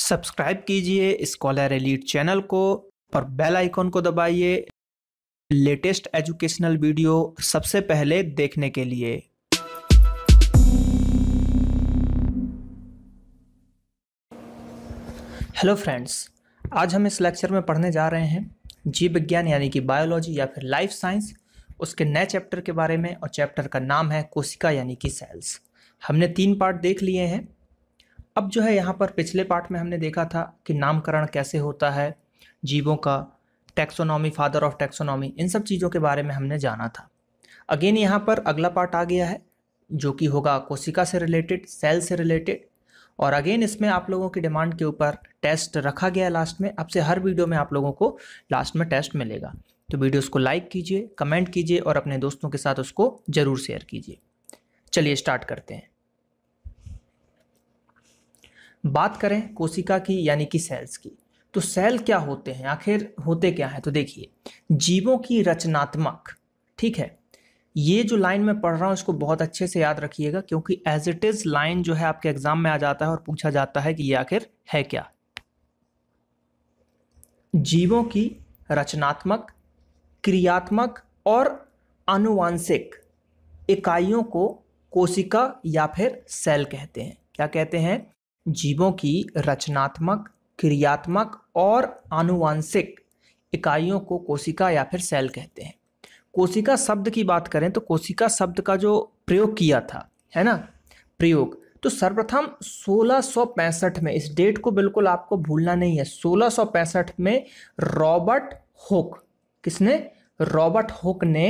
subscribe कीजिए scholar elite channel को और बेल आइकॉन को दबाइए लेटेस्ट एजुकेशनल वीडियो सबसे पहले देखने के लिए हेलो फ्रेंड्स आज हम इस लेक्चर में पढ़ने जा रहे हैं जीव विज्ञान यानी कि बायोलॉजी या फिर लाइफ साइंस उसके नए चैप्टर के बारे में और चैप्टर का नाम है कोशिका यानी कि सेल्स हमने तीन पार्ट देख लिए हैं अब जो है यहाँ पर पिछले पार्ट में हमने देखा था कि नामकरण कैसे होता है जीवों का टैक्सोनॉमी फादर ऑफ टैक्सोनॉमी इन सब चीज़ों के बारे में हमने जाना था अगेन यहाँ पर अगला पार्ट आ गया है जो कि होगा कोशिका से रिलेटेड सेल से रिलेटेड और अगेन इसमें आप लोगों की डिमांड के ऊपर टेस्ट रखा गया लास्ट में अब से हर वीडियो में आप लोगों को लास्ट में टेस्ट मिलेगा तो वीडियोस को लाइक कीजिए कमेंट कीजिए और अपने दोस्तों के साथ उसको ज़रूर शेयर कीजिए चलिए स्टार्ट करते हैं बात करें कोशिका की यानी कि सेल्स की तो सेल क्या होते हैं आखिर होते क्या हैं तो देखिए जीवों की रचनात्मक ठीक है ये जो लाइन मैं पढ़ रहा हूँ इसको बहुत अच्छे से याद रखिएगा क्योंकि एज इट इज़ लाइन जो है आपके एग्जाम में आ जाता है और पूछा जाता है कि ये आखिर है क्या जीवों की रचनात्मक क्रियात्मक और अनुवांशिक इकाइयों को कोशिका या फिर सेल कहते हैं क्या कहते हैं जीवों की रचनात्मक क्रियात्मक और आनुवांशिक इकाइयों को कोशिका या फिर सेल कहते हैं कोशिका शब्द की बात करें तो कोशिका शब्द का जो प्रयोग किया था है ना प्रयोग तो सर्वप्रथम सोलह में इस डेट को बिल्कुल आपको भूलना नहीं है सोलह में रॉबर्ट होक किसने रॉबर्ट होक ने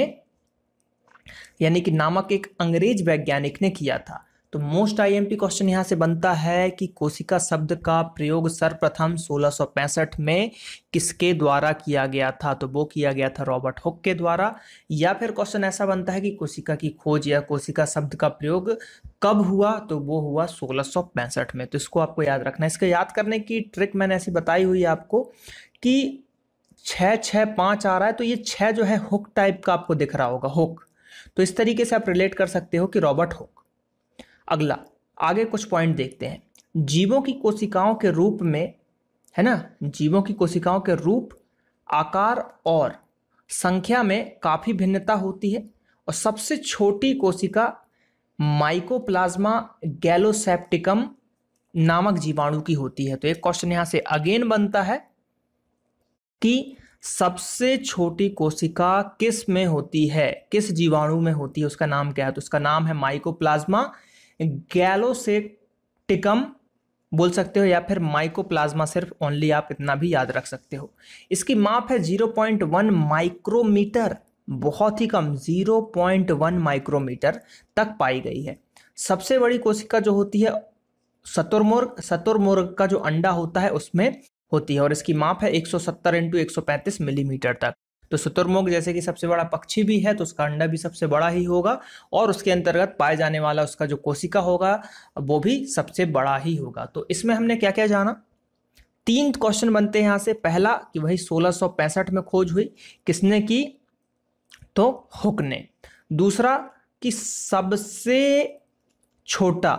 यानी कि नामक एक अंग्रेज वैज्ञानिक ने किया था तो मोस्ट आईएमपी क्वेश्चन यहाँ से बनता है कि कोशिका शब्द का प्रयोग सर्वप्रथम 1665 में किसके द्वारा किया गया था तो वो किया गया था रॉबर्ट हुक के द्वारा या फिर क्वेश्चन ऐसा बनता है कि कोशिका की खोज या कोशिका शब्द का प्रयोग कब हुआ तो वो हुआ 1665 में तो इसको आपको याद रखना है इसके याद करने की ट्रिक मैंने ऐसी बताई हुई आपको कि छः छः पाँच आ रहा है तो ये छः जो है हुक टाइप का आपको दिख रहा होगा हुक तो इस तरीके से आप रिलेट कर सकते हो कि रॉबर्ट हुक अगला आगे कुछ पॉइंट देखते हैं जीवों की कोशिकाओं के रूप में है ना जीवों की कोशिकाओं के रूप आकार और संख्या में काफ़ी भिन्नता होती है और सबसे छोटी कोशिका माइकोप्लाज्मा गैलोसेप्टिकम नामक जीवाणु की होती है तो एक क्वेश्चन यहाँ से अगेन बनता है कि सबसे छोटी कोशिका किस में होती है किस जीवाणु में होती है उसका नाम क्या है तो उसका नाम है माइकोप्लाज्मा गैलो से टिकम बोल सकते हो या फिर माइकोप्लाज्मा सिर्फ ओनली आप इतना भी याद रख सकते हो इसकी माप है 0.1 माइक्रोमीटर बहुत ही कम 0.1 माइक्रोमीटर तक पाई गई है सबसे बड़ी कोशिका जो होती है सतुरमुर्ग सतुरमुर्ग का जो अंडा होता है उसमें होती है और इसकी माप है 170 सौ सत्तर इंटू मिलीमीटर तक तो शुतुरमुर्ग जैसे कि सबसे बड़ा पक्षी भी है तो उसका अंडा भी सबसे बड़ा ही होगा और उसके अंतर्गत पाए जाने वाला उसका जो कोशिका होगा वो भी सबसे बड़ा ही होगा तो इसमें हमने क्या क्या जाना तीन क्वेश्चन बनते हैं यहाँ से पहला कि वही सोलह में खोज हुई किसने की तो हुक ने दूसरा कि सबसे छोटा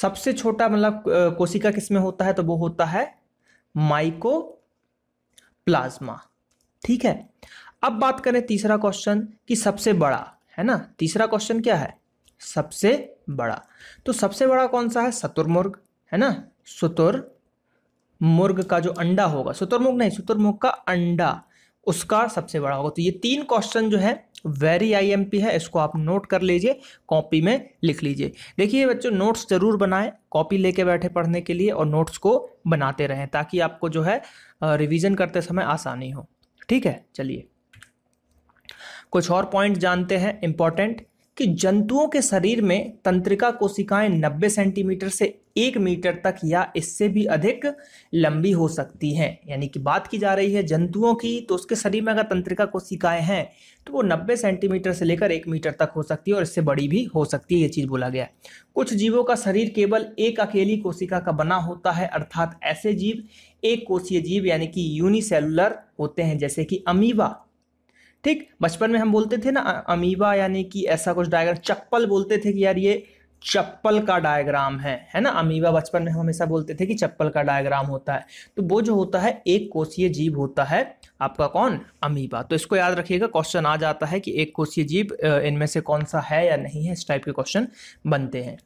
सबसे छोटा मतलब कोशिका किसमें होता है तो वो होता है माइको प्लाज्मा ठीक है अब बात करें तीसरा क्वेश्चन कि सबसे बड़ा है ना तीसरा क्वेश्चन क्या है सबसे बड़ा तो सबसे बड़ा कौन सा है शतुर्मुर्ग है ना शुतुर मुर्ग का जो अंडा होगा शतुर्मुर्ग नहीं शुतुर्मुर्ग का अंडा उसका सबसे बड़ा होगा तो ये तीन क्वेश्चन जो है वेरी आईएमपी है इसको आप नोट कर लीजिए कॉपी में लिख लीजिए देखिए बच्चों नोट्स जरूर बनाएं कॉपी लेके बैठे पढ़ने के लिए और नोट्स को बनाते रहें ताकि आपको जो है रिवीजन करते समय आसानी हो ठीक है चलिए कुछ और पॉइंट जानते हैं इंपॉर्टेंट कि जंतुओं के शरीर में तंत्रिका कोशिकाएं 90 सेंटीमीटर से एक मीटर तक या इससे भी अधिक लंबी हो सकती है यानी कि बात की जा रही है जंतुओं की तो उसके शरीर में अगर तंत्रिका कोशिकाएं हैं तो वो 90 सेंटीमीटर से लेकर एक मीटर तक हो सकती है और इससे बड़ी भी हो सकती है ये चीज़ बोला गया कुछ जीवों का शरीर केवल एक अकेली कोशिका का बना होता है अर्थात ऐसे जीव एक कोशीय जीव यानी कि यूनिसेलुलर होते हैं जैसे कि अमीबा ठीक बचपन में हम बोलते थे ना अमीबा यानी कि ऐसा कुछ डायग्राम चप्पल बोलते थे कि यार ये चप्पल का डायग्राम है है ना अमीबा बचपन में हमेशा बोलते थे कि चप्पल का डायग्राम होता है तो वो जो होता है एक कोशीय जीव होता है आपका कौन अमीबा तो इसको याद रखिएगा क्वेश्चन आ जाता है कि एक कोशीय जीव इनमें से कौन सा है या नहीं है इस टाइप के क्वेश्चन बनते हैं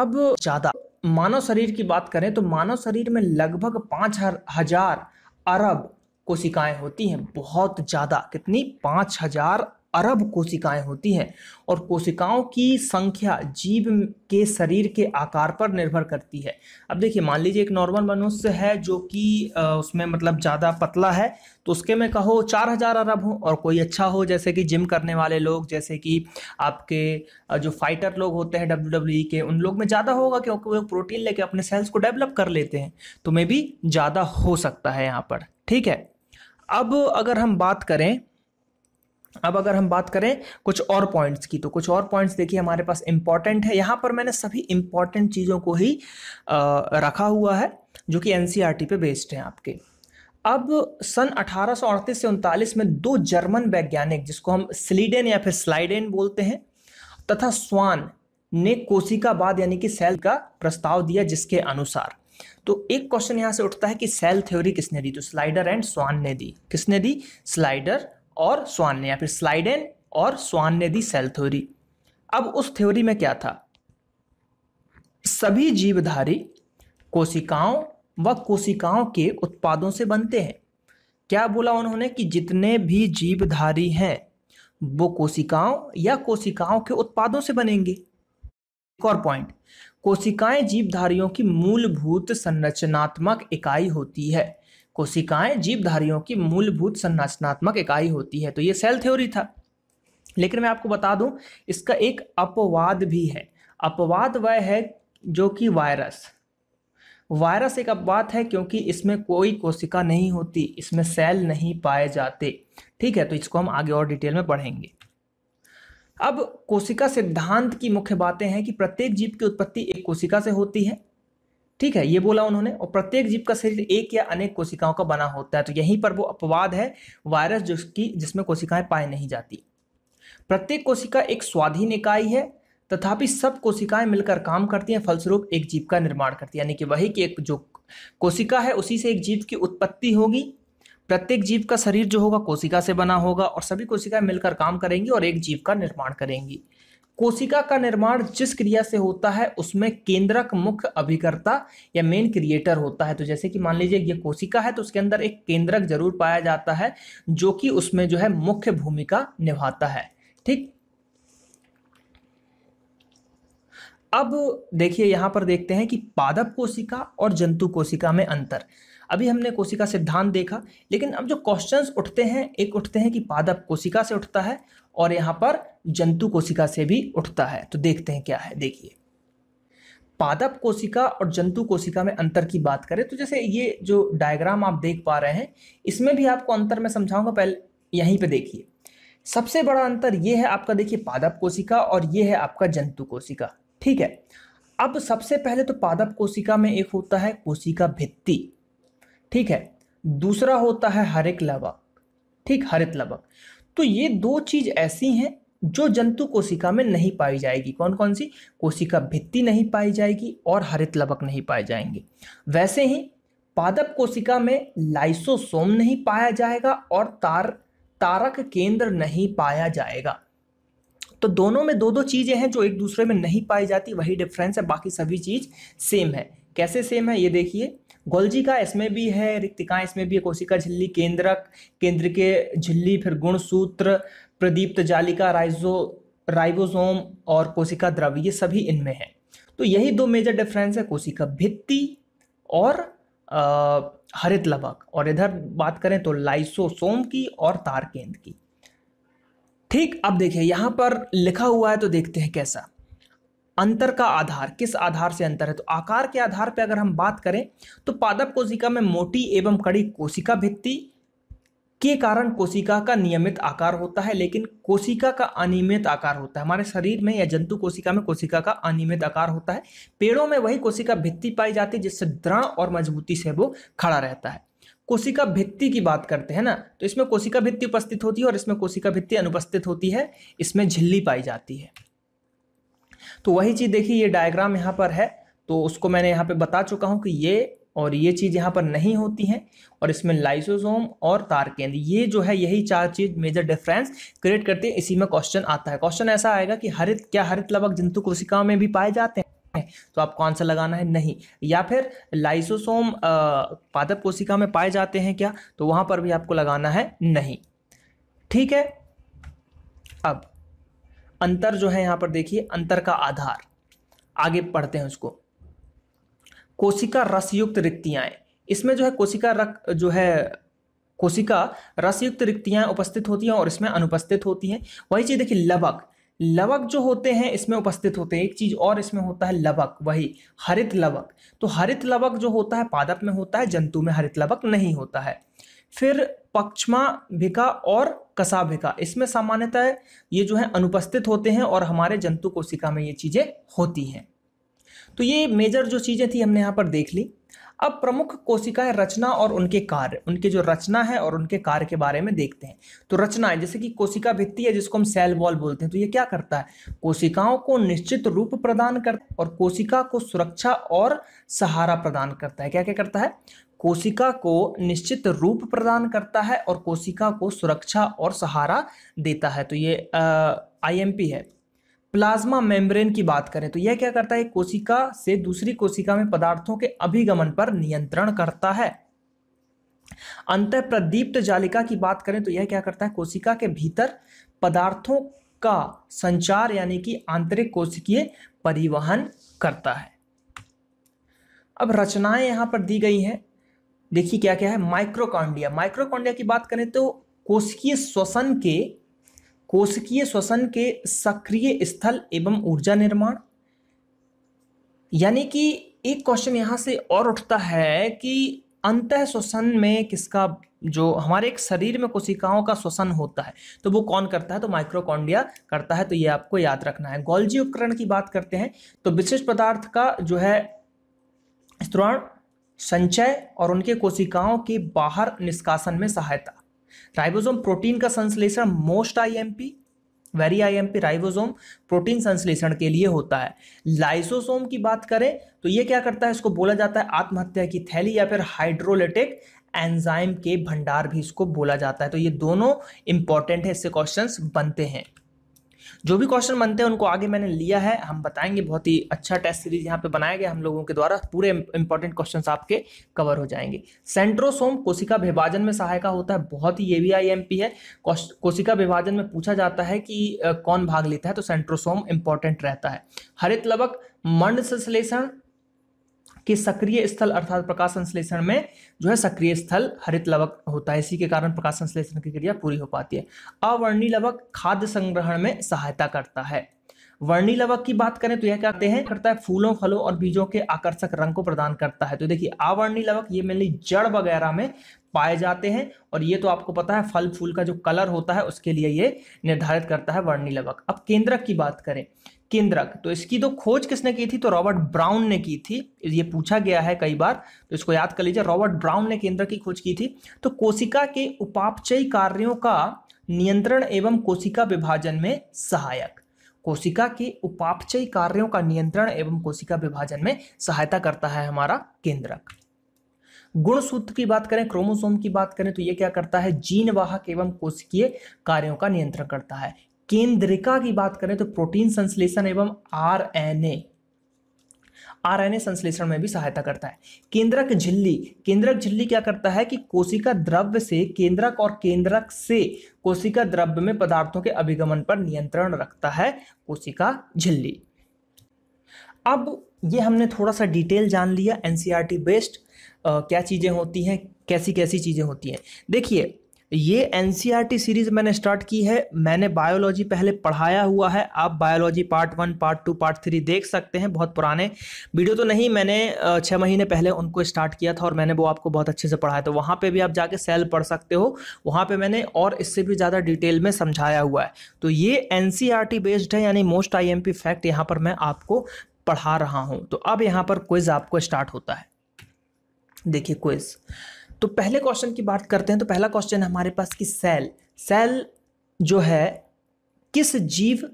अब ज़्यादा मानव शरीर की बात करें तो मानव शरीर में लगभग पाँच हजार अरब कोशिकाएं होती हैं बहुत ज़्यादा कितनी पाँच हजार अरब कोशिकाएं होती हैं और कोशिकाओं की संख्या जीव के शरीर के आकार पर निर्भर करती है अब देखिए मान लीजिए एक नॉर्मल मनुष्य है जो कि उसमें मतलब ज़्यादा पतला है तो उसके में कहो चार हज़ार अरब हो और कोई अच्छा हो जैसे कि जिम करने वाले लोग जैसे कि आपके जो फाइटर लोग होते हैं डब्ल्यू डब्ल्यू के उन लोग में ज़्यादा होगा क्योंकि वो प्रोटीन लेके अपने सेल्स को डेवलप कर लेते हैं तो मे भी ज़्यादा हो सकता है यहाँ पर ठीक है अब अगर हम बात करें अब अगर हम बात करें कुछ और पॉइंट्स की तो कुछ और पॉइंट्स देखिए हमारे पास इंपॉर्टेंट है यहाँ पर मैंने सभी इंपॉर्टेंट चीज़ों को ही आ, रखा हुआ है जो कि एन e पे बेस्ड हैं आपके अब सन अठारह से उनतालीस में दो जर्मन वैज्ञानिक जिसको हम स्लीडेन या फिर स्लाइडेन बोलते हैं तथा स्वान ने बाद यानी कि सेल का प्रस्ताव दिया जिसके अनुसार तो एक क्वेश्चन यहाँ से उठता है कि सेल थ्योरी किसने दी तो स्लाइडर एंड स्वान ने दी किसने दी स्लाइडर और स्वान ने या फिर स्लाइडेन और स्वान ने दी सेल थ्योरी अब उस थ्योरी में क्या था सभी जीवधारी कोशिकाओं व कोशिकाओं के उत्पादों से बनते हैं क्या बोला उन्होंने कि जितने भी जीवधारी हैं वो कोशिकाओं या कोशिकाओं के उत्पादों से बनेंगे एक और पॉइंट कोशिकाएं जीवधारियों की मूलभूत संरचनात्मक इकाई होती है कोशिकाएं जीवधारियों की मूलभूत संरचनात्मक इकाई होती है तो ये सेल थ्योरी था लेकिन मैं आपको बता दूं इसका एक अपवाद भी है अपवाद वह है जो कि वायरस वायरस एक अपवाद है क्योंकि इसमें कोई कोशिका नहीं होती इसमें सेल नहीं पाए जाते ठीक है तो इसको हम आगे और डिटेल में पढ़ेंगे अब कोशिका सिद्धांत की मुख्य बातें हैं कि प्रत्येक जीव की उत्पत्ति एक कोशिका से होती है ठीक है ये बोला उन्होंने और प्रत्येक जीव का शरीर एक या अनेक कोशिकाओं का बना होता है तो यहीं पर वो अपवाद है वायरस जिसकी जिसमें कोशिकाएं पाई नहीं जाती प्रत्येक कोशिका एक स्वाधीन इकाई है तथापि सब कोशिकाएं मिलकर काम करती हैं फलस्वरूप एक जीव का निर्माण करती है यानी कि वही कि एक जो कोशिका है उसी से एक जीव की उत्पत्ति होगी प्रत्येक जीव का शरीर जो होगा कोशिका से बना होगा और सभी कोशिकाएं मिलकर काम करेंगी और एक जीव का निर्माण करेंगी कोशिका का निर्माण जिस क्रिया से होता है उसमें केंद्रक मुख्य अभिकर्ता या मेन क्रिएटर होता है तो जैसे कि मान लीजिए ये कोशिका है तो उसके अंदर एक केंद्रक जरूर पाया जाता है जो कि उसमें जो है मुख्य भूमिका निभाता है ठीक अब देखिए यहां पर देखते हैं कि पादप कोशिका और जंतु कोशिका में अंतर अभी हमने कोशिका सिद्धांत देखा लेकिन अब जो क्वेश्चंस उठते हैं एक उठते हैं कि पादप कोशिका से उठता है और यहाँ पर जंतु कोशिका से भी उठता है तो देखते हैं क्या है देखिए पादप कोशिका और जंतु कोशिका में अंतर की बात करें तो जैसे ये जो डायग्राम आप देख पा रहे हैं इसमें भी आपको अंतर में समझाऊंगा पहले यहीं पर देखिए सबसे बड़ा अंतर ये है आपका देखिए पादप कोशिका और ये है आपका जंतु कोशिका ठीक है अब सबसे पहले तो पादप कोशिका में एक होता है कोशिका भित्ति ठीक है दूसरा होता है हरिक लवक ठीक हरित लवक तो ये दो चीज ऐसी हैं जो जंतु कोशिका में नहीं पाई जाएगी कौन कौन सी कोशिका भित्ति नहीं पाई जाएगी और हरित लवक नहीं पाए जाएंगे वैसे ही पादप कोशिका में लाइसोसोम नहीं पाया जाएगा और तार तारक केंद्र नहीं पाया जाएगा तो दोनों में दो दो चीज़ें हैं जो एक दूसरे में नहीं पाई जाती वही डिफरेंस है बाकी सभी चीज़ सेम है कैसे सेम है ये देखिए गोलजी का इसमें भी है रिक्तिका इसमें भी है कोशिका झिल्ली केंद्रक केंद्र के झिल्ली फिर गुणसूत्र प्रदीप्त जालिका राइजो राइबोसोम और कोशिका द्रव ये सभी इनमें हैं तो यही दो मेजर डिफरेंस है कोशिका भित्ति और आ, हरित लवक और इधर बात करें तो लाइसोसोम की और तारकेंद की ठीक अब देखिए यहाँ पर लिखा हुआ है तो देखते हैं कैसा अंतर का आधार किस आधार से अंतर है तो आकार के आधार पर अगर हम बात करें तो पादप कोशिका में मोटी एवं कड़ी कोशिका भित्ति के कारण कोशिका का नियमित आकार होता है लेकिन कोशिका का अनियमित आकार होता है हमारे शरीर में या जंतु कोशिका में कोशिका का अनियमित आकार होता है पेड़ों में वही कोशिका भित्ति पाई जाती है जिससे दृढ़ और मजबूती से वो खड़ा रहता है कोशिका भित्ति की बात करते हैं ना तो इसमें कोशिका भित्ति उपस्थित होती है और इसमें कोशिका भित्ति अनुपस्थित होती है इसमें झिल्ली पाई जाती है तो वही चीज़ देखिए ये डायग्राम यहाँ पर है तो उसको मैंने यहाँ पे बता चुका हूँ कि ये और ये चीज़ यहाँ पर नहीं होती हैं और इसमें लाइसोसोम और तारकेंद ये जो है यही चार चीज़ मेजर डिफरेंस क्रिएट करती है इसी में क्वेश्चन आता है क्वेश्चन ऐसा आएगा कि हरित क्या हरित लवक जंतु कोशिकाओं में भी पाए जाते हैं है तो आपको आंसर लगाना है नहीं या फिर लाइसोसोम पादप कोशिका में पाए जाते हैं क्या तो वहां पर भी आपको लगाना है नहीं ठीक है अब अंतर जो है यहाँ पर देखिए अंतर का आधार आगे पढ़ते हैं उसको कोशिका रसयुक्त रिक्तियाएँ इसमें जो है कोशिका रक जो है कोशिका रसयुक्त रिक्तियाँ उपस्थित होती हैं और इसमें अनुपस्थित होती हैं वही चीज़ देखिए लवक लवक जो होते हैं इसमें उपस्थित होते हैं एक चीज़ और इसमें होता है लवक वही हरित लवक तो हरित लवक जो होता है पादप में होता है जंतु में हरित लवक नहीं होता है फिर पक्षमा भिका और कसा भिका इसमें सामान्यतः ये जो है अनुपस्थित होते हैं और हमारे जंतु कोशिका में ये चीज़ें होती हैं तो ये मेजर जो चीज़ें थी हमने यहाँ पर देख ली अब प्रमुख कोशिकाएं रचना और उनके कार्य उनके जो रचना है और उनके कार्य के बारे में देखते हैं तो रचना है जैसे कि कोशिका भित्ति है जिसको हम सेल वॉल बोलते हैं तो ये क्या करता है कोशिकाओं को निश्चित रूप प्रदान करता है और कोशिका को सुरक्षा और सहारा प्रदान करता है क्या क्या करता है कोशिका को निश्चित रूप प्रदान करता है और कोशिका को सुरक्षा और सहारा देता है तो ये आईएमपी है प्लाज्मा मेम्ब्रेन की बात करें तो यह क्या करता है कोशिका से दूसरी कोशिका में पदार्थों के अभिगमन पर नियंत्रण करता है अंत प्रदीप्त जालिका की बात करें तो यह क्या करता है कोशिका के भीतर पदार्थों का संचार यानी कि आंतरिक कोशिकीय परिवहन करता है अब रचनाएं यहां पर दी गई हैं देखिए क्या क्या है माइक्रोकॉन्डिया माइक्रोकॉन्डिया की बात करें तो कोशिकीय श्वसन के कोशिकीय श्वसन के सक्रिय स्थल एवं ऊर्जा निर्माण यानी कि एक क्वेश्चन यहाँ से और उठता है कि अंत श्वसन में किसका जो हमारे एक शरीर में कोशिकाओं का श्वसन होता है तो वो कौन करता है तो माइक्रोकॉन्डिया करता है तो ये आपको याद रखना है गोल्जी उपकरण की बात करते हैं तो विशिष्ट पदार्थ का जो है स्त्राण संचय और उनके कोशिकाओं के बाहर निष्कासन में सहायता राइबोसोम प्रोटीन का संश्लेषण most IMP very IMP ribosome protein संश्लेषण के लिए होता है लाइसोसोम की बात करें तो यह क्या करता है इसको बोला जाता है आत्महत्या की थैली या फिर हाइड्रोलेटिक एंजाइम के भंडार भी इसको बोला जाता है तो ये दोनों इंपॉर्टेंट है इससे क्वेश्चंस बनते हैं जो भी क्वेश्चन बनते हैं उनको आगे मैंने लिया है हम बताएंगे बहुत ही अच्छा टेस्ट सीरीज यहाँ पे बनाया गया हम लोगों के द्वारा पूरे इंपॉर्टेंट क्वेश्चन आपके कवर हो जाएंगे सेंट्रोसोम कोशिका विभाजन में सहायक होता है बहुत ही ये भी पी है कोशिका विभाजन में पूछा जाता है कि कौन भाग लेता है तो सेंट्रोसोम इंपॉर्टेंट रहता है हरित लवक मंड संश्लेषण कि सक्रिय स्थल अर्थात प्रकाश संश्लेषण में जो है सक्रिय स्थल हरित लवक होता है इसी के कारण प्रकाश संश्लेषण की क्रिया पूरी हो पाती है अवर्णी लवक खाद्य संग्रहण में सहायता करता है वर्णी लवक की बात करें तो यह क्या हैं करता है फूलों फलों और बीजों के आकर्षक रंग को प्रदान करता है तो देखिए आवर्णी लवक ये मेनली जड़ वगैरह में पाए जाते हैं और ये तो आपको पता है फल फूल का जो कलर होता है उसके लिए ये निर्धारित करता है वर्णी लवक अब केंद्रक की बात करें केंद्रक तो इसकी तो खोज किसने की थी तो रॉबर्ट ब्राउन ने की थी ये पूछा गया है कई बार तो इसको याद कर लीजिए रॉबर्ट ब्राउन ने केंद्रक की खोज की थी तो कोशिका के उपापचयी कार्यों का नियंत्रण एवं कोशिका विभाजन में सहायक कोशिका के उपापचयी कार्यों का नियंत्रण एवं कोशिका विभाजन में सहायता करता है हमारा केंद्रक गुण सूत्र की बात करें क्रोमोसोम की बात करें तो यह क्या करता है जीन वाहक एवं कोशिकीय कार्यों का नियंत्रण करता है केंद्रिका की बात करें तो प्रोटीन संश्लेषण एवं R R N A N A संश्लेषण में भी सहायता करता है केंद्रक झिल्ली केंद्रक झिल्ली क्या करता है कि कोशिका द्रव्य से केंद्रक और केंद्रक से कोशिका द्रव्य में पदार्थों के अभिगमन पर नियंत्रण रखता है कोशिका झिल्ली अब ये हमने थोड़ा सा डिटेल जान लिया एनसीईआरटी बेस्ड क्या चीज़ें होती हैं कैसी कैसी चीज़ें होती हैं देखिए ये एन सीरीज e मैंने स्टार्ट की है मैंने बायोलॉजी पहले पढ़ाया हुआ है आप biology part one part two part three देख सकते हैं बहुत पुराने वीडियो तो नहीं मैंने छः महीने पहले उनको स्टार्ट किया था और मैंने वो आपको बहुत अच्छे से पढ़ाया तो वहाँ पर भी आप जाके सेल पढ़ सकते हो वहाँ पर मैंने और इससे भी ज़्यादा डिटेल में समझाया हुआ है तो ये एन बेस्ड e है यानी मोस्ट आई फैक्ट यहाँ पर मैं आपको पढ़ा रहा हूँ तो अब यहाँ पर क्विज़ आपको स्टार्ट होता है देखिए क्विज़ तो पहले क्वेश्चन की बात करते हैं तो पहला क्वेश्चन है हमारे पास कि सेल सेल जो है किस जीव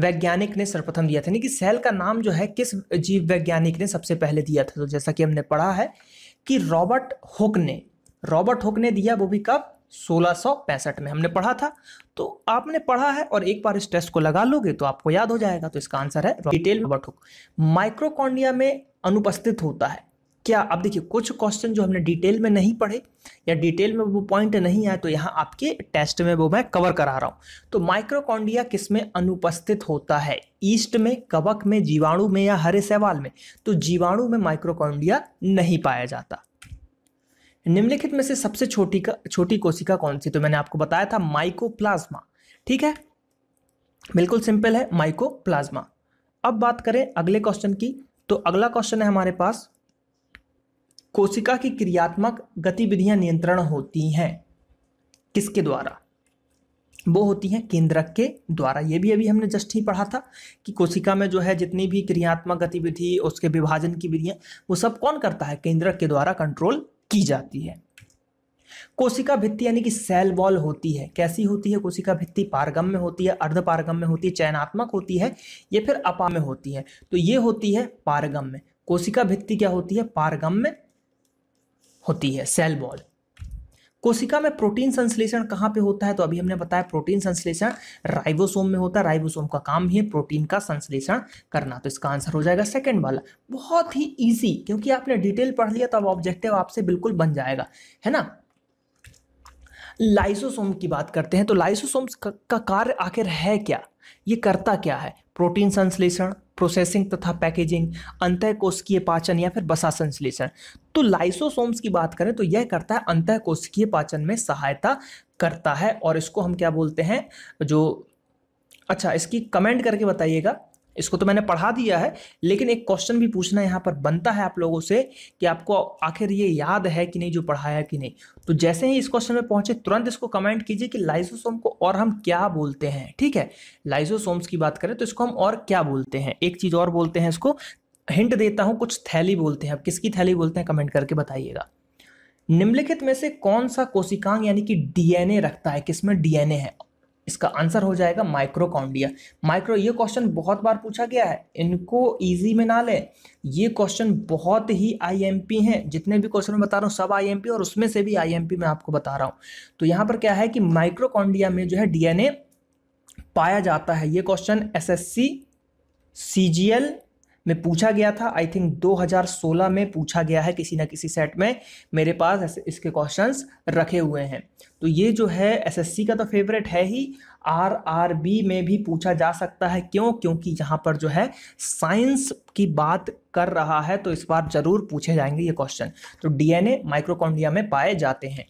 वैज्ञानिक ने सर्वप्रथम दिया था यानी कि सेल का नाम जो है किस जीव वैज्ञानिक ने सबसे पहले दिया था तो जैसा कि हमने पढ़ा है कि रॉबर्ट हुक ने रॉबर्ट हुक ने दिया वो भी कब सोलह में हमने पढ़ा था तो आपने पढ़ा है और एक बार इस टेस्ट को लगा लोगे तो आपको याद हो जाएगा तो इसका आंसर है डिटेल रॉबर्ट हुक माइक्रोकॉन्डिया में अनुपस्थित होता है क्या अब देखिए कुछ क्वेश्चन जो हमने डिटेल में नहीं पढ़े या डिटेल में वो पॉइंट नहीं आए तो यहाँ आपके टेस्ट में वो मैं कवर करा रहा हूँ तो माइक्रोकॉन्डिया किस में अनुपस्थित होता है ईस्ट में कवक में जीवाणु में या हरे सवाल में तो जीवाणु में माइक्रोकॉन्डिया नहीं पाया जाता निम्नलिखित में से सबसे छोटी का छोटी कोशिका कौन सी तो मैंने आपको बताया था माइकोप्लाज्मा ठीक है बिल्कुल सिंपल है माइकोप्लाज्मा अब बात करें अगले क्वेश्चन की तो अगला क्वेश्चन है हमारे पास कोशिका की क्रियात्मक गतिविधियां नियंत्रण होती हैं किसके द्वारा वो होती हैं केंद्रक के द्वारा ये भी अभी हमने जस्ट ही पढ़ा था कि कोशिका में जो है जितनी भी क्रियात्मक गतिविधि उसके विभाजन की विधियाँ वो सब कौन करता है केंद्रक के द्वारा कंट्रोल की जाती है कोशिका भित्ति यानी कि सेल वॉल होती है कैसी होती है कोशिका भित्ति पारगम में होती है अर्ध पारगम में होती है चयनात्मक होती है या फिर अपा में होती है तो ये होती है पारगम में कोशिका भित्ति क्या होती है पारगम में होती है सेल वॉल कोशिका में प्रोटीन संश्लेषण कहाँ पे होता है तो अभी हमने बताया प्रोटीन संश्लेषण राइबोसोम में होता है राइबोसोम का काम ही है प्रोटीन का संश्लेषण करना तो इसका आंसर हो जाएगा सेकंड वाला बहुत ही इजी क्योंकि आपने डिटेल पढ़ लिया तो अब ऑब्जेक्टिव आपसे बिल्कुल बन जाएगा है ना लाइसोसोम की बात करते हैं तो लाइसोसोम का कार्य आखिर है क्या ये करता क्या है प्रोटीन संश्लेषण प्रोसेसिंग तथा पैकेजिंग अंतः कोशिकीय पाचन या फिर बसा संश्लेषण तो लाइसोसोम्स की बात करें तो यह करता है अंतः कोशिकीय पाचन में सहायता करता है और इसको हम क्या बोलते हैं जो अच्छा इसकी कमेंट करके बताइएगा इसको तो मैंने पढ़ा दिया है लेकिन एक क्वेश्चन भी पूछना यहाँ पर बनता है आप लोगों से कि आपको आखिर ये याद है कि नहीं जो पढ़ाया कि नहीं तो जैसे ही इस क्वेश्चन में पहुंचे तुरंत इसको कमेंट कीजिए कि लाइसोसोम को और हम क्या बोलते हैं ठीक है लाइसोसोम्स की बात करें तो इसको हम और क्या बोलते हैं एक चीज़ और बोलते हैं इसको हिंट देता हूं कुछ थैली बोलते हैं अब किसकी थैली बोलते हैं कमेंट करके बताइएगा निम्नलिखित में से कौन सा कोशिकांग यानी कि डीएनए रखता है किसमें डीएनए है इसका आंसर हो जाएगा माइक्रोकॉन्डिया माइक्रो ये क्वेश्चन बहुत बार पूछा गया है इनको इजी में ना लें ये क्वेश्चन बहुत ही आईएमपी हैं जितने भी क्वेश्चन मैं बता रहा हूँ सब आईएमपी और उसमें से भी आईएमपी मैं आपको बता रहा हूँ तो यहाँ पर क्या है कि माइक्रोकॉन्डिया में जो है डीएनए पाया जाता है ये क्वेश्चन जी एल में पूछा गया था आई थिंक 2016 में पूछा गया है किसी ना किसी सेट में मेरे पास इसके क्वेश्चंस रखे हुए हैं तो ये जो है एसएससी का तो फेवरेट है ही आरआरबी में भी पूछा जा सकता है क्यों क्योंकि यहाँ पर जो है साइंस की बात कर रहा है तो इस बार जरूर पूछे जाएंगे ये क्वेश्चन तो डीएनए माइक्रोकॉन्डिया में पाए जाते हैं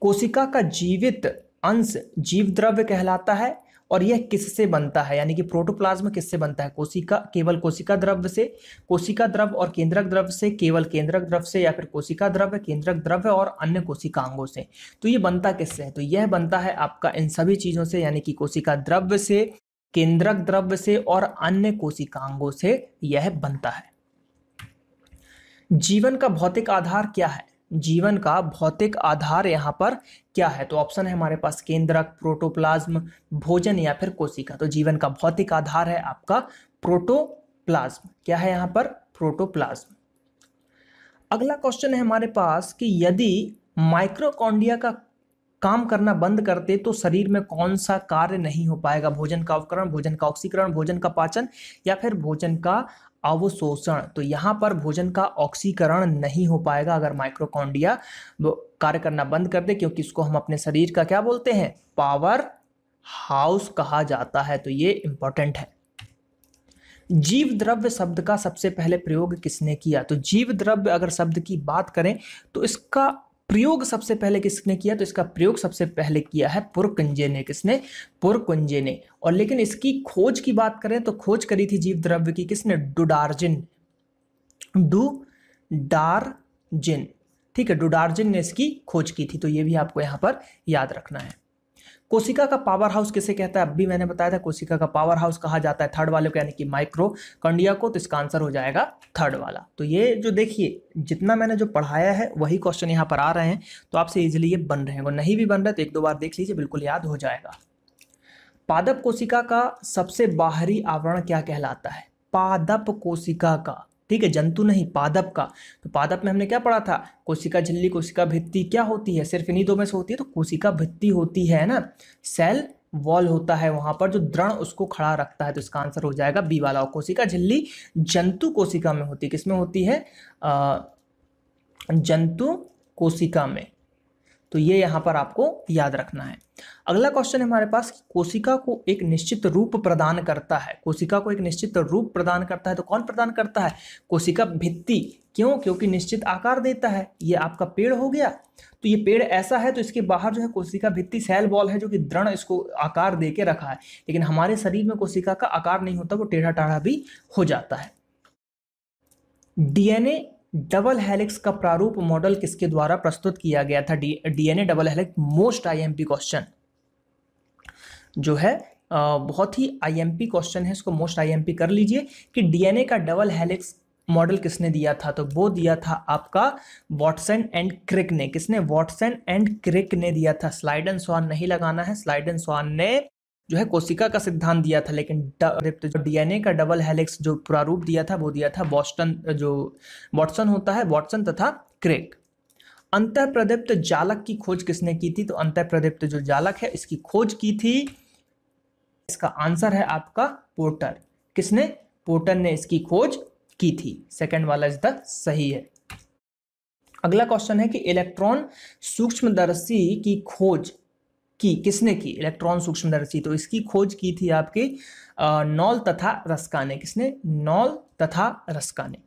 कोशिका का जीवित अंश जीव द्रव्य कहलाता है और यह किससे बनता है यानी कि प्रोटोप्लाज्म किससे बनता है कोशिका केवल कोशिका द्रव्य से कोशिका द्रव्य और केंद्रक द्रव्य से केवल केंद्रक द्रव्य से या फिर कोशिका द्रव्य केंद्रक द्रव्य और अन्य कोशिकांगों से तो ये बनता किससे है तो यह बनता है आपका इन सभी चीज़ों से यानी कि कोशिका द्रव्य से केंद्रक द्रव्य से और अन्य कोशिकांगों से यह बनता है जीवन का भौतिक आधार क्या है जीवन का भौतिक आधार यहाँ पर क्या है तो ऑप्शन है हमारे पास केंद्रक प्रोटोप्लाज्म भोजन या फिर कोशिका तो जीवन का भौतिक आधार है आपका प्रोटोप्लाज्म क्या है यहाँ पर प्रोटोप्लाज्म अगला क्वेश्चन है हमारे पास कि यदि माइक्रोकॉन्डिया का काम करना बंद करते तो शरीर में कौन सा कार्य नहीं हो पाएगा भोजन का अवकरण भोजन का ऑक्सीकरण भोजन का पाचन या फिर भोजन का अवशोषण तो यहाँ पर भोजन का ऑक्सीकरण नहीं हो पाएगा अगर माइक्रोकॉन्डिया कार्य करना बंद कर दे क्योंकि इसको हम अपने शरीर का क्या बोलते हैं पावर हाउस कहा जाता है तो ये इंपॉर्टेंट है जीव द्रव्य शब्द का सबसे पहले प्रयोग किसने किया तो जीव द्रव्य अगर शब्द की बात करें तो इसका प्रयोग सबसे पहले किसने किया तो इसका प्रयोग सबसे पहले किया है पुरकुंजे ने किसने पुरकुंजे ने और लेकिन इसकी खोज की बात करें तो खोज करी थी जीव द्रव्य की किसने डुडार्जिन डू डार्जिन ठीक है डुडार्जिन ने इसकी खोज की थी तो ये भी आपको यहाँ पर याद रखना है कोशिका का पावर हाउस किसे कहता है अब भी मैंने बताया था कोशिका का पावर हाउस कहा जाता है थर्ड वाले को यानी कि माइक्रो कंडिया को तो इसका आंसर हो जाएगा थर्ड वाला तो ये जो देखिए जितना मैंने जो पढ़ाया है वही क्वेश्चन यहाँ पर आ रहे हैं तो आपसे इजिली ये बन रहे हैं और नहीं भी बन रहे तो एक दो बार देख लीजिए बिल्कुल याद हो जाएगा पादप कोशिका का सबसे बाहरी आवरण क्या कहलाता है पादप कोशिका का ठीक है जंतु नहीं पादप का तो पादप में हमने क्या पढ़ा था कोशिका झिल्ली कोशिका भित्ति क्या होती है सिर्फ इन्हीं दो में से होती है तो कोशिका भित्ति होती है ना सेल वॉल होता है वहां पर जो दृढ़ उसको खड़ा रखता है तो इसका आंसर हो जाएगा बी वाला कोशिका झिल्ली जंतु कोशिका में होती है किसमें होती है जंतु कोशिका में तो ये यहाँ पर आपको याद रखना है अगला क्वेश्चन हमारे पास कोशिका को एक निश्चित रूप प्रदान करता है कोशिका को एक निश्चित रूप प्रदान करता है तो कौन प्रदान करता है कोशिका भित्ति क्यों क्योंकि निश्चित आकार देता है ये आपका पेड़ हो गया तो ये पेड़ ऐसा है तो इसके बाहर जो है कोशिका भित्ति सेल बॉल है जो कि दृढ़ इसको आकार दे के रखा है लेकिन हमारे शरीर में कोशिका का आकार नहीं होता वो टेढ़ा टाढ़ा भी हो जाता है डीएनए डबल हेलिक्स का प्रारूप मॉडल किसके द्वारा प्रस्तुत किया गया था DNA double helix most IMP question जो है बहुत ही आईएमपी क्वेश्चन है इसको मोस्ट आईएमपी कर लीजिए कि डीएनए का डबल हेलिक्स मॉडल किसने दिया था तो वो दिया था आपका वॉटसन एंड क्रिक ने किसने वॉटसन एंड क्रिक ने दिया था स्लाइड एंड स्वान नहीं लगाना है स्लाइड एंड स्वान ने जो है कोशिका का सिद्धांत दिया था लेकिन डीएनए का डबल हेलिक्स जो प्रारूप दिया था वो दिया था बॉस्टन जो वॉटसन होता है वॉटसन तथा क्रेक अंत प्रदीप्त जालक की खोज किसने की थी तो अंत प्रदीप्त जो जालक है इसकी खोज की थी इसका आंसर है आपका पोर्टर किसने पोर्टर ने इसकी खोज की थी सेकंड वाला इज द सही है अगला क्वेश्चन है कि इलेक्ट्रॉन सूक्ष्मदर्शी की खोज की किसने की इलेक्ट्रॉन सूक्ष्मदर्शी तो इसकी खोज की थी आपके नॉल तथा रस्का ने किसने नॉल तथा रस्का ने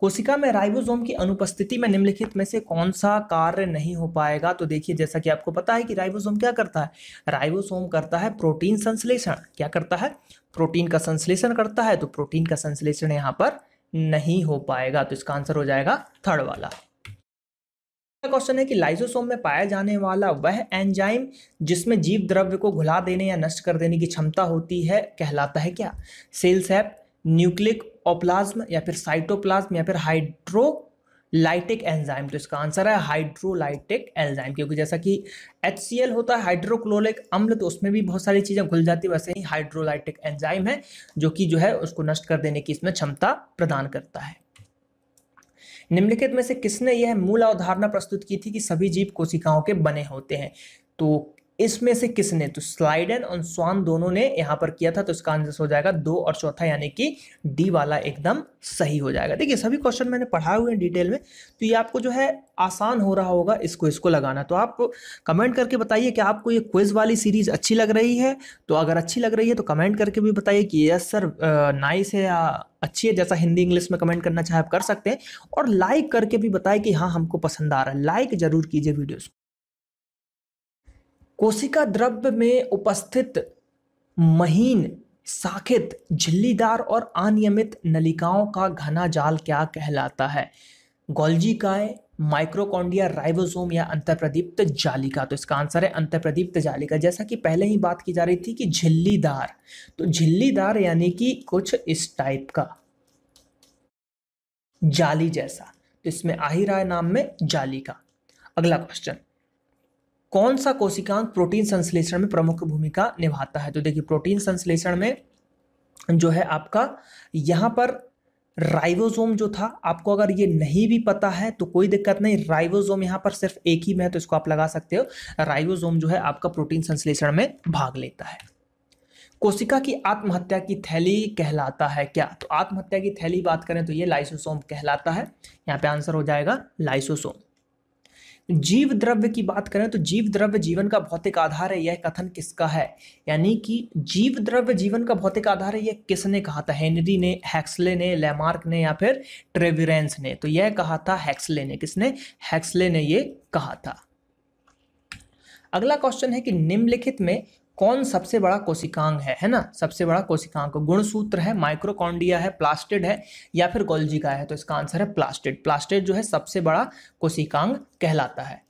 कोशिका में राइबोसोम की अनुपस्थिति में निम्नलिखित में से कौन सा कार्य नहीं हो पाएगा तो देखिए जैसा कि आपको पता है कि राइबोसोम क्या करता है राइबोसोम करता है प्रोटीन संश्लेषण क्या करता है प्रोटीन का संश्लेषण करता है तो प्रोटीन का संश्लेषण यहाँ पर नहीं हो पाएगा तो इसका आंसर हो जाएगा थर्ड वाला क्वेश्चन है कि लाइसोसोम में पाया जाने वाला वह एंजाइम जिसमें जीव द्रव्य को घुला देने या नष्ट कर देने की क्षमता होती है कहलाता है क्या सेल्स सैप न्यूक्लिक ओप्लाज्म या फिर साइटोप्लाज्म या फिर हाइड्रो लाइटिक एंजाइम तो इसका आंसर है हाइड्रोलाइटिक एंजाइम क्योंकि जैसा कि एच होता है हाइड्रोक्लोरिक अम्ल तो उसमें भी बहुत सारी चीज़ें घुल जाती है वैसे ही हाइड्रोलाइटिक एंजाइम है जो कि जो है उसको नष्ट कर देने की इसमें क्षमता प्रदान करता है निम्नलिखित में से किसने यह मूल अवधारणा प्रस्तुत की थी कि सभी जीव कोशिकाओं के बने होते हैं तो इसमें से किसने तो स्लाइडन और स्वान दोनों ने यहाँ पर किया था तो इसका आंसर हो जाएगा दो और चौथा यानी कि डी वाला एकदम सही हो जाएगा देखिए सभी क्वेश्चन मैंने पढ़ाए हुए हैं डिटेल में तो ये आपको जो है आसान हो रहा होगा इसको इसको लगाना तो आप कमेंट करके बताइए कि आपको ये क्विज वाली सीरीज़ अच्छी लग रही है तो अगर अच्छी लग रही है तो कमेंट करके भी बताइए कि यस सर नाइस है या अच्छी है जैसा हिंदी इंग्लिश में कमेंट करना चाहे आप कर सकते हैं और लाइक करके भी बताए कि हाँ हमको पसंद आ रहा है लाइक ज़रूर कीजिए वीडियोज़ कोशिका द्रव्य में उपस्थित महीन साखित झिल्लीदार और अनियमित नलिकाओं का घना जाल क्या कहलाता है गोल्जी काय माइक्रोकॉन्डिया राइबोसोम या अंतरप्रदीप्त जालिका तो इसका आंसर है अंतरप्रदीप्त जालिका जैसा कि पहले ही बात की जा रही थी कि झिल्लीदार तो झिल्लीदार यानी कि कुछ इस टाइप का जाली जैसा तो इसमें आ ही रहा है नाम में जालिका अगला क्वेश्चन कौन सा कोशिकांग प्रोटीन संश्लेषण में प्रमुख भूमिका निभाता है तो देखिए प्रोटीन संश्लेषण में जो है आपका यहाँ पर राइबोसोम जो था आपको अगर ये नहीं भी पता है तो कोई दिक्कत नहीं राइबोसोम यहाँ पर सिर्फ एक ही में है तो इसको आप लगा सकते हो राइबोसोम जो है आपका प्रोटीन संश्लेषण में भाग लेता है कोशिका की आत्महत्या की थैली कहलाता है क्या तो आत्महत्या की थैली बात करें तो ये लाइसोसोम कहलाता है यहाँ पे आंसर हो जाएगा लाइसोसोम जीव द्रव्य की बात करें तो जीव द्रव्य जीवन का भौतिक आधार है यह कथन किसका है यानी कि जीव द्रव्य जीवन का भौतिक आधार है यह किसने कहा था हेनरी ने हैक्सले ने लेमार्क ने या फिर ट्रेविरेंस ने तो यह कहा था हैक्सले ने किसने हैक्सले ने यह कहा था अगला क्वेश्चन है कि निम्नलिखित में कौन सबसे बड़ा कोशिकांग है है ना सबसे बड़ा कोशिकांग गुणसूत्र है माइक्रोकॉन्डिया है प्लास्टिड है या फिर गोल्जी का है तो इसका आंसर है प्लास्टिड प्लास्टिड जो है सबसे बड़ा कोशिकांग कहलाता है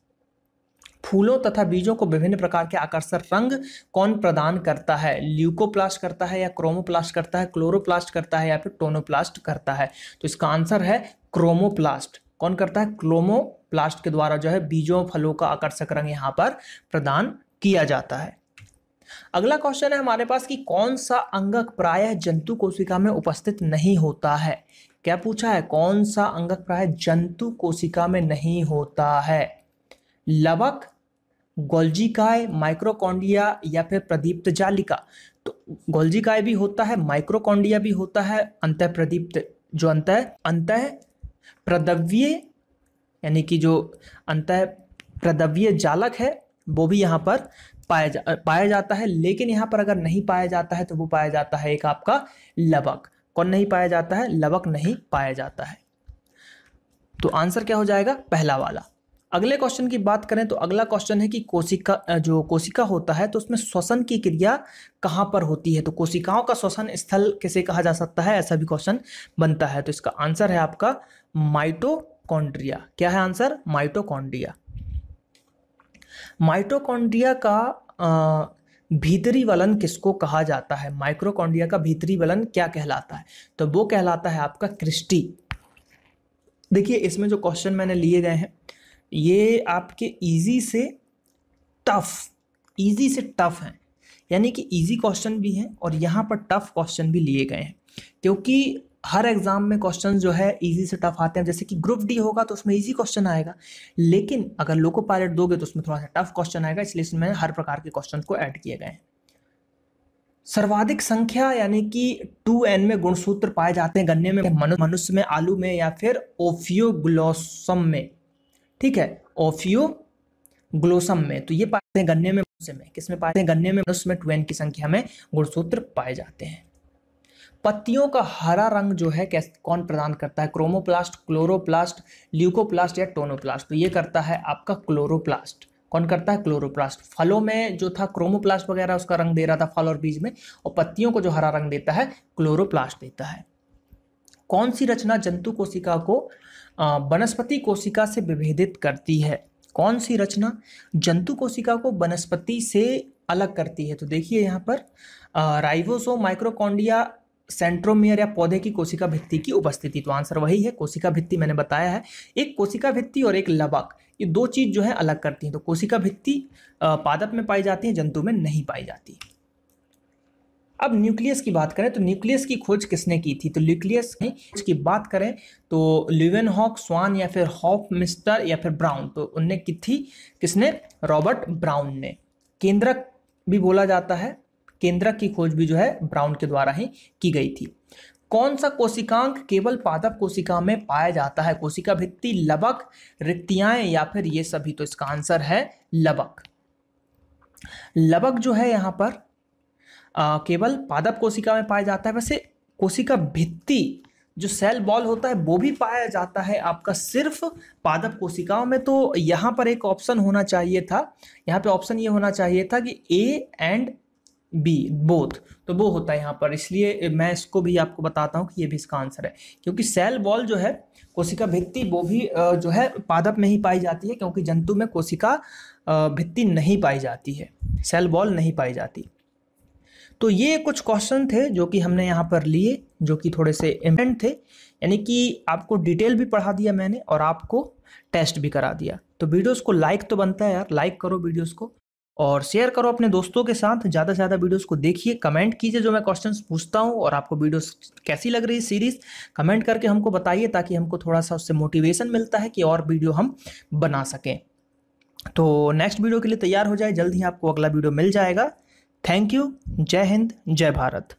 फूलों तथा बीजों को विभिन्न प्रकार के आकर्षक रंग कौन प्रदान करता है ल्यूकोप्लास्ट करता है या क्रोमोप्लास्ट करता है क्लोरोप्लास्ट करता है या फिर टोनोप्लास्ट करता है तो इसका आंसर है क्रोमोप्लास्ट कौन करता है क्लोमोप्लास्ट के द्वारा जो है बीजों फलों का आकर्षक रंग यहाँ पर प्रदान किया जाता है अगला क्वेश्चन है हमारे पास कि कौन सा अंगक प्रायः जंतु कोशिका में उपस्थित नहीं होता है क्या पूछा है कौन सा अंगक प्रायः जंतु कोशिका में नहीं होता है लवक गोल्जिकाय माइक्रोकॉन्डिया या फिर प्रदीप्त जालिका तो गोल्जिकाय भी होता है माइक्रोकॉन्डिया भी होता है अंत प्रदीप्त जो अंत अंत प्रदव्य यानी कि जो अंत प्रदव्य जालक है वो भी यहाँ पर पाया जा पाया जाता है लेकिन यहाँ पर अगर नहीं पाया जाता है तो वो पाया जाता है एक आपका लवक कौन नहीं पाया जाता है लवक नहीं पाया जाता है तो आंसर क्या हो जाएगा पहला वाला अगले क्वेश्चन की बात करें तो अगला क्वेश्चन है कि कोशिका जो कोशिका होता है तो उसमें श्वसन की क्रिया कहाँ पर होती है तो कोशिकाओं का श्वसन स्थल किसे कहा जा सकता है ऐसा भी क्वेश्चन बनता है तो इसका आंसर है आपका माइटोकॉन्ड्रिया क्या है आंसर माइटोकॉन्ड्रिया माइटोकॉन्ड्रिया का आ, भीतरी वलन किसको कहा जाता है माइक्रोकॉन्ड्रिया का भीतरी वलन क्या कहलाता है तो वो कहलाता है आपका क्रिस्टी देखिए इसमें जो क्वेश्चन मैंने लिए गए हैं ये आपके इजी से टफ इजी से टफ हैं यानी कि इजी क्वेश्चन भी हैं और यहाँ पर टफ क्वेश्चन भी लिए गए हैं क्योंकि हर एग्ज़ाम में क्वेश्चन जो है इजी से टफ आते हैं जैसे कि ग्रुप डी होगा तो उसमें इजी क्वेश्चन आएगा लेकिन अगर लोको पायलट दोगे तो उसमें थोड़ा सा टफ क्वेश्चन आएगा इसलिए इसमें हर प्रकार के क्वेश्चन को ऐड किए गए हैं सर्वाधिक संख्या यानी कि टू एन में गुणसूत्र पाए जाते हैं गन्ने में मनुष्य में आलू में या फिर ओफियो ग्लोसम में ठीक है ओफियो ग्लोसम में तो ये पाते हैं गन्ने में मनुष्य में किसमें पाते हैं गन्ने में मनुष्य में टू एन की संख्या में गुणसूत्र पाए जाते हैं पत्तियों का हरा रंग जो है कैस कौन प्रदान करता है क्रोमोप्लास्ट क्लोरोप्लास्ट ल्यूकोप्लास्ट या टोनोप्लास्ट तो ये करता है आपका क्लोरोप्लास्ट कौन करता है क्लोरोप्लास्ट फलों में जो था क्रोमोप्लास्ट वगैरह उसका रंग दे रहा था फल और बीज में और पत्तियों को जो हरा रंग देता है क्लोरोप्लास्ट देता है कौन सी रचना जंतु कोशिका को वनस्पति कोशिका से विभेदित करती है कौन सी रचना जंतु कोशिका को वनस्पति से अलग करती है तो देखिए यहाँ पर राइवोसो माइक्रोकॉन्डिया सेंट्रोमियर या पौधे की कोशिका भित्ति की उपस्थिति तो आंसर वही है कोशिका भित्ति मैंने बताया है एक कोशिका भित्ति और एक लवक ये दो चीज़ जो है अलग करती हैं तो कोशिका भित्ति पादप में पाई जाती है जंतु में नहीं पाई जाती अब न्यूक्लियस की बात करें तो न्यूक्लियस की खोज किसने की थी तो न्यूक्लियस की बात करें तो लिवेन हॉक स्वान या फिर हॉफ मिस्टर या फिर ब्राउन तो उनने की थी किसने रॉबर्ट ब्राउन ने केंद्रक भी बोला जाता है केंद्रक की खोज भी जो है ब्राउन के द्वारा ही की गई थी कौन सा कोशिकांक केवल पादप कोशिका में पाया जाता है कोशिका भित्ति लबक रिक्तियाएं या फिर ये सभी तो इसका आंसर है लबक लबक जो है यहां पर आ, केवल पादप कोशिका में पाया जाता है वैसे कोशिका भित्ति जो सेल बॉल होता है वो भी पाया जाता है आपका सिर्फ पादप कोशिकाओं में तो यहाँ पर एक ऑप्शन होना चाहिए था यहाँ पे ऑप्शन ये होना चाहिए था कि ए एंड बी बोथ तो वो होता है यहाँ पर इसलिए मैं इसको भी आपको बताता हूँ कि ये भी इसका आंसर है क्योंकि सेल वॉल जो है कोशिका भित्ति वो भी जो है पादप में ही पाई जाती है क्योंकि जंतु में कोशिका भित्ति नहीं पाई जाती है सेल वॉल नहीं पाई जाती तो ये कुछ क्वेश्चन थे जो कि हमने यहाँ पर लिए जो कि थोड़े से इम्पेंट थे यानी कि आपको डिटेल भी पढ़ा दिया मैंने और आपको टेस्ट भी करा दिया तो वीडियोस को लाइक तो बनता है यार लाइक करो वीडियोस को और शेयर करो अपने दोस्तों के साथ ज़्यादा से ज़्यादा वीडियोस को देखिए कमेंट कीजिए जो मैं क्वेश्चंस पूछता हूँ और आपको वीडियोस कैसी लग रही है सीरीज़ कमेंट करके हमको बताइए ताकि हमको थोड़ा सा उससे मोटिवेशन मिलता है कि और वीडियो हम बना सकें तो नेक्स्ट वीडियो के लिए तैयार हो जाए जल्द ही आपको अगला वीडियो मिल जाएगा थैंक यू जय हिंद जय भारत